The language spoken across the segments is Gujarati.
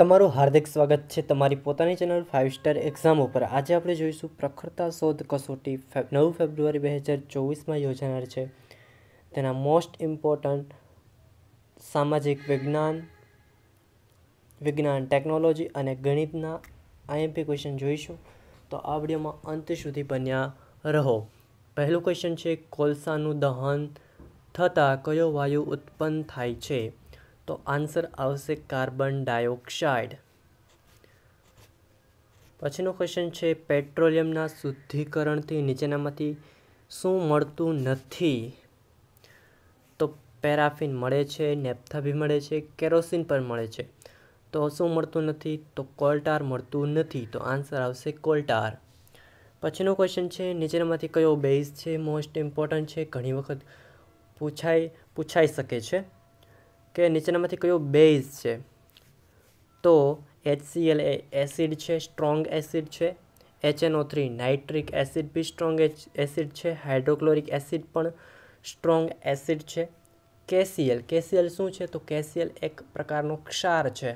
તમારું હાર્દિક સ્વાગત છે તમારી પોતાની ચેનલ ફાઇવ સ્ટાર એક્ઝામ ઉપર આજે આપણે જોઈશું પ્રખરતા શોધ કસોટી નવ ફેબ્રુઆરી બે હજાર ચોવીસમાં યોજાનાર છે તેના મોસ્ટ ઇમ્પોર્ટન્ટ સામાજિક વિજ્ઞાન વિજ્ઞાન ટેકનોલોજી અને ગણિતના આઈએમપી ક્વેશ્ચન જોઈશું તો આ વિડીયોમાં અંત સુધી બન્યા રહો પહેલું ક્વેશ્ચન છે કોલસાનું દહન થતાં કયો વાયુ ઉત્પન્ન થાય છે તો આન્સર આવશે કાર્બન ડાયોક્સાઇડ પછીનો ક્વેશ્ચન છે પેટ્રોલિયમના શુદ્ધિકરણથી નીચેનામાંથી શું મળતું નથી તો પેરાફિન મળે છે નેપથા બી મળે છે કેરોસીન પણ મળે છે તો શું મળતું નથી તો કોલટાર મળતું નથી તો આન્સર આવશે કોલટાર પછીનો ક્વેશ્ચન છે નીચેનામાંથી કયો બેઝ છે મોસ્ટ ઇમ્પોર્ટન્ટ છે ઘણી વખત પૂછાઈ પૂછાઈ શકે છે કે નીચેનામાંથી કયો બેઝ છે તો HCl એ એસિડ છે સ્ટ્રોંગ એસિડ છે HNO3 થ્રી નાઇટ્રિક એસિડ બી સ્ટ્રોંગ એસિડ છે હાઇડ્રોક્લોરિક એસિડ પણ સ્ટ્રોંગ એસિડ છે કેસીએલ કેસીએલ શું છે તો કેસીએલ એક પ્રકારનો ક્ષાર છે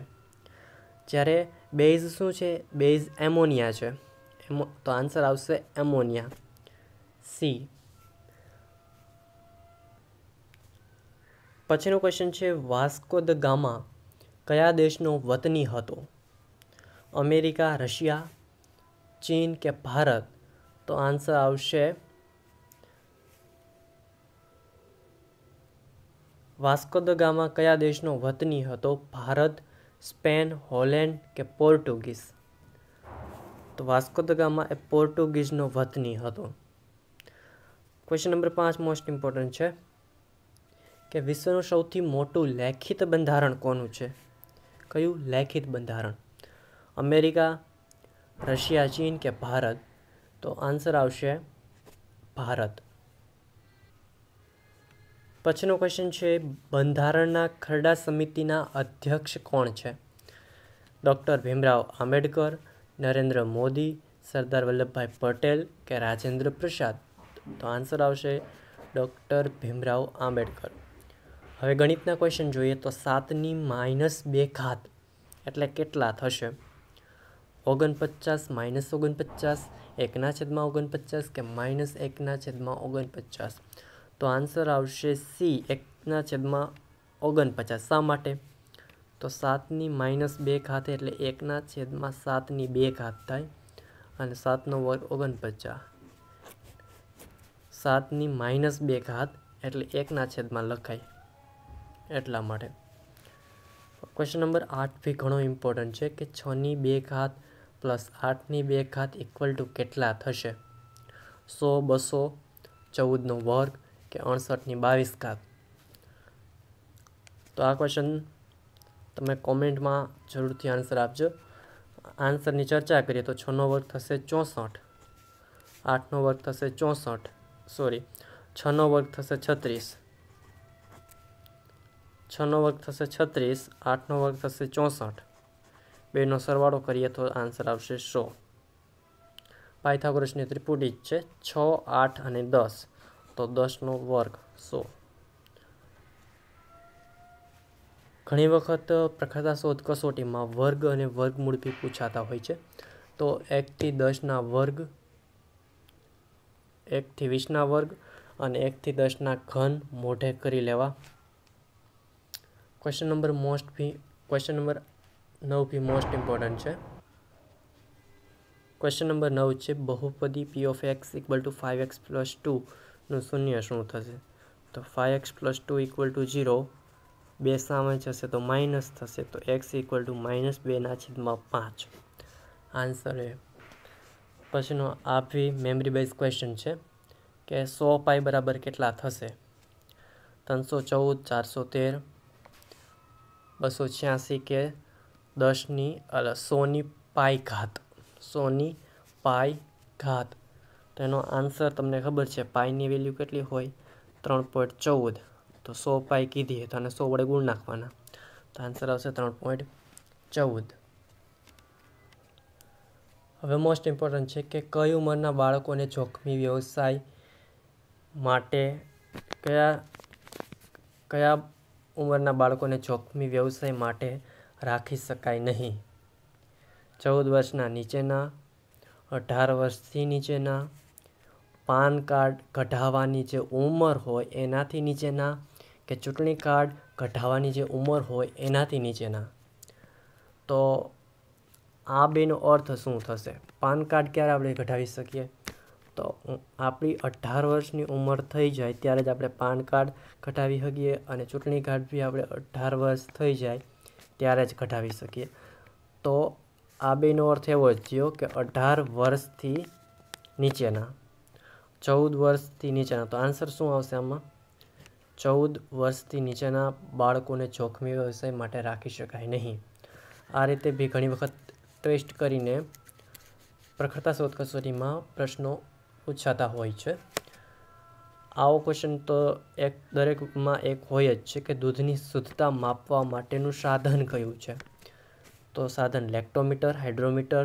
જ્યારે બેઝ શું છે બેઝ એમોનિયા છે એમો તો આન્સર આવશે એમોનિયા સી પછીનો ક્વેશ્ચન છે વાસ્કો દ ગામા કયા દેશનો વતની હતો અમેરિકા રશિયા ચીન કે ભારત તો આન્સર આવશે વાસ્કો દ ગામા કયા દેશનો વતની હતો ભારત સ્પેન હોલેન્ડ કે પોર્ટુગીઝ તો વાસ્કો દ ગામા એ પોર્ટુગીઝનો વતની હતો ક્વેશ્ચન નંબર પાંચ મોસ્ટ ઇમ્પોર્ટન્ટ છે કે વિશ્વનું સૌથી મોટું લેખિત બંધારણ કોનું છે કયું લેખિત બંધારણ અમેરિકા રશિયા ચીન કે ભારત તો આન્સર આવશે ભારત પછીનો ક્વેશ્ચન છે બંધારણના ખરડા સમિતિના અધ્યક્ષ કોણ છે ડૉક્ટર ભીમરાવ આંબેડકર નરેન્દ્ર મોદી સરદાર વલ્લભભાઈ પટેલ કે રાજેન્દ્ર પ્રસાદ તો આન્સર આવશે ડૉક્ટર ભીમરાવ આંબેડકર હવે ગણિતના ક્વેશ્ચન જોઈએ તો સાતની માઇનસ બે ઘાત એટલે કેટલા થશે ઓગણપચાસ માઇનસ ઓગણપચાસ એકના છેદમાં ઓગણપચાસ કે માઇનસ એકના છેદમાં ઓગણપચાસ તો આન્સર આવશે સી એકના છેદમાં ઓગણપચાસ શા માટે તો સાતની માઇનસ બે ઘાત એટલે એકના છેદમાં સાતની બે ઘાત થાય અને સાતનો વર્ગ ઓગણપચાસ સાતની માઇનસ બે ઘાત એટલે એકના છેદમાં લખાય એટલા માટે ક્વેશ્ચન નંબર આઠ બી ઘણો ઇમ્પોર્ટન્ટ છે કે છની બે ઘાત પ્લસ આઠની બે ઘાત ઇક્વલ ટુ કેટલા થશે સો બસો ચૌદનો વર્ગ કે અડસઠની બાવીસ ઘાત તો આ ક્વેશ્ચન તમે કોમેન્ટમાં જરૂરથી આન્સર આપજો આન્સરની ચર્ચા કરીએ તો છનો વર્ગ થશે ચોસઠ આઠનો વર્ગ થશે ચોસઠ સોરી છનો વર્ગ થશે છત્રીસ છનો વર્ગ થશે છત્રીસ આઠનો વર્ગ થશે ચોસઠ બેનો સરવાળો કરીએ તો આન્સર આવશે સો પાયથાગોરસની ત્રિપુટી જ છે છ આઠ અને દસ તો દસનો વર્ગ સો ઘણી વખત પ્રખરતા શોધ કસોટીમાં વર્ગ અને વર્ગમૂળથી પૂછાતા હોય છે તો એકથી દસના વર્ગ એકથી વીસના વર્ગ અને એકથી દસના ઘન મોઢે કરી લેવા ક્વેશ્ચન નંબર મોસ્ટ ફી ક્વેશ્ચન નંબર નવ ફી મોસ્ટ ઇમ્પોર્ટન્ટ છે ક્વેશ્ચન નંબર નવ છે બહુપદી P of X equal to five X plus ટુનું શૂન્ય શું થશે તો five X plus two equal to zero બે સામે જશે તો માઇનસ થશે તો એક્સ ઇક્વલ ટુ માઇનસ બેના છેદમાં પાંચ આન્સર એ પછીનો આ બી મેમરી બેઝ ક્વેશ્ચન છે કે સો પાય બરાબર કેટલા થશે ત્રણસો ચૌદ ચારસો તેર બસો છ્યાસી કે દસની અલ સોની પાઈ ઘાત સોની પાઈ ઘાત તેનો આન્સર તમને ખબર છે પાઈની વેલ્યુ કેટલી હોય ત્રણ પોઈન્ટ ચૌદ તો સો પાઈ કીધી તો આને સો વડે ગુણ નાખવાના તો આન્સર આવશે ત્રણ પોઈન્ટ ચૌદ હવે મોસ્ટ ઇમ્પોર્ટન્ટ છે કે કઈ ઉંમરના બાળકોને જોખમી વ્યવસાય માટે કયા કયા ઉંમરના બાળકોને જોખમી વ્યવસાય માટે રાખી શકાય નહીં ચૌદ વર્ષના નીચેના અઢાર વર્ષથી નીચેના પાન કાર્ડ કઢાવવાની જે ઉંમર હોય એનાથી નીચેના કે ચૂંટણી કાર્ડ કઢાવવાની જે ઉંમર હોય એનાથી નીચેના તો આ બેનો અર્થ શું થશે પાન કાર્ડ ક્યારે આપણે કઢાવી શકીએ તો આપણી અઢાર વર્ષની ઉંમર થઈ જાય ત્યારે જ આપણે પાન કાર્ડ કઢાવી શકીએ અને ચૂંટણી કાર્ડ બી આપણે અઢાર વર્ષ થઈ જાય ત્યારે જ કઢાવી શકીએ તો આ બેનો અર્થ એવો જ થયો કે અઢાર વર્ષથી નીચેના ચૌદ વર્ષથી નીચેના તો આન્સર શું આવશે આમાં ચૌદ વર્ષથી નીચેના બાળકોને જોખમી વ્યવસાય માટે રાખી શકાય નહીં આ રીતે બી ઘણી વખત ટેસ્ટ કરીને પ્રખરતા શોધ કસોટીમાં પ્રશ્નો પૂછાતા હોય છે આવો ક્વેશ્ચન તો એક દરેકમાં એક હોય જ છે કે દૂધની શુદ્ધતા માપવા માટેનું સાધન કયું છે તો સાધન લેક્ટોમીટર હાઇડ્રોમીટર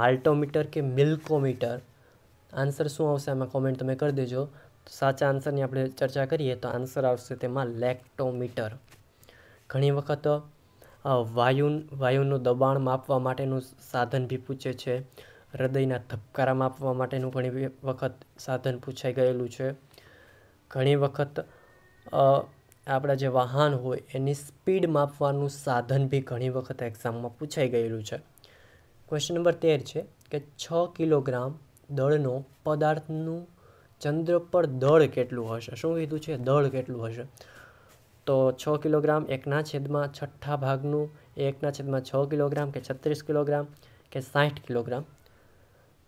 માલ્ટોમીટર કે મિલ્કોમીટર આન્સર શું આવશે આમાં કોમેન્ટ તમે કરી દેજો સાચા આન્સરની આપણે ચર્ચા કરીએ તો આન્સર આવશે તેમાં લેક્ટોમીટર ઘણી વખત વાયુ વાયુનું દબાણ માપવા માટેનું સાધન બી પૂછે છે હૃદયના ધબકારા માપવા માટેનું ઘણી વખત સાધન પૂછાઈ ગયેલું છે ઘણી વખત આપણા જે વાહન હોય એની સ્પીડ માપવાનું સાધન બી ઘણી વખત એક્ઝામમાં પૂછાઈ ગયેલું છે ક્વેશ્ચન નંબર તેર છે કે છ કિલોગ્રામ દળનો પદાર્થનું ચંદ્ર પર દળ કેટલું હશે શું કીધું છે દળ કેટલું હશે તો છ કિલોગ્રામ એકના છેદમાં છઠ્ઠા ભાગનું એકના છેદમાં છ કિલોગ્રામ કે છત્રીસ કિલોગ્રામ કે સાઠ કિલોગ્રામ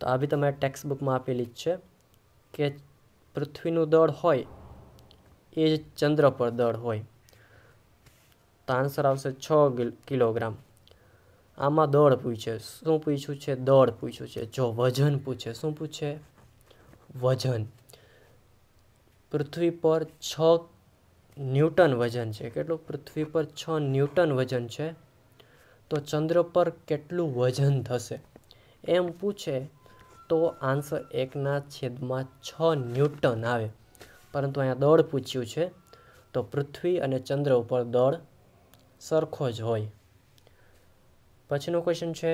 તો આ બી તમે ટેક્સ બુકમાં આપેલી જ છે કે પૃથ્વીનું દળ હોય એ જ ચંદ્ર પર દળ હોય તો આન્સર આવશે છ કિલોગ્રામ આમાં દળ પૂછે શું પૂછ્યું છે દળ પૂછ્યું છે જો વજન પૂછે શું પૂછે વજન પૃથ્વી પર છ ન્યૂટન વજન છે કેટલું પૃથ્વી પર છ ન્યૂટન વજન છે તો ચંદ્ર પર કેટલું વજન થશે એમ પૂછે તો આન્સર એકના છેદમાં છ ન્યૂટન આવે પરંતુ અહીંયા દળ પૂછ્યું છે તો પૃથ્વી અને ચંદ્ર ઉપર દળ સરખો જ હોય પછીનું ક્વેશ્ચન છે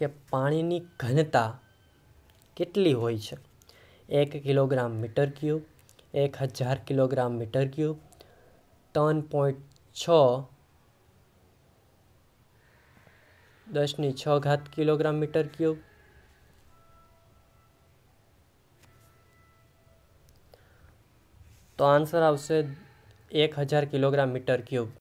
કે પાણીની ઘનતા કેટલી હોય છે એક કિલોગ્રામ મીટર ક્યુબ એક હજાર કિલોગ્રામ મીટર ક્યુબ ત્રણ પોઈન્ટ છ દસની છ ઘાત કિલોગ્રામ મીટર ક્યુબ તો આન્સર આવશે એક હજાર કિલોગ્રામ મીટર ક્યુબ